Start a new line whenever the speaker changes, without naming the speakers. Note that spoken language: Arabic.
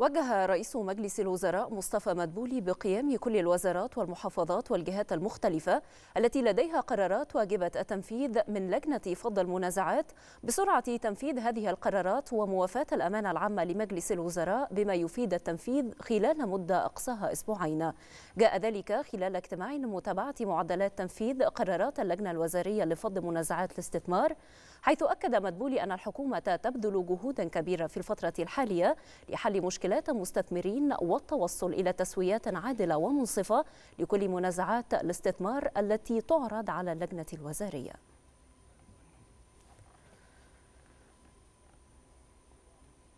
وجه رئيس مجلس الوزراء مصطفى مدبولي بقيام كل الوزارات والمحافظات والجهات المختلفة التي لديها قرارات واجبة التنفيذ من لجنة فض المنازعات بسرعة تنفيذ هذه القرارات وموافاة الأمانة العامة لمجلس الوزراء بما يفيد التنفيذ خلال مدة أقصاها أسبوعين جاء ذلك خلال اجتماع لمتابعة معدلات تنفيذ قرارات اللجنة الوزارية لفض منازعات الاستثمار حيث أكد مدبولي أن الحكومة تبذل جهودا كبيرة في الفترة الحالية لحل مشكلات المستثمرين والتوصل إلى تسويات عادلة ومنصفة لكل منازعات الاستثمار التي تعرض على اللجنة الوزارية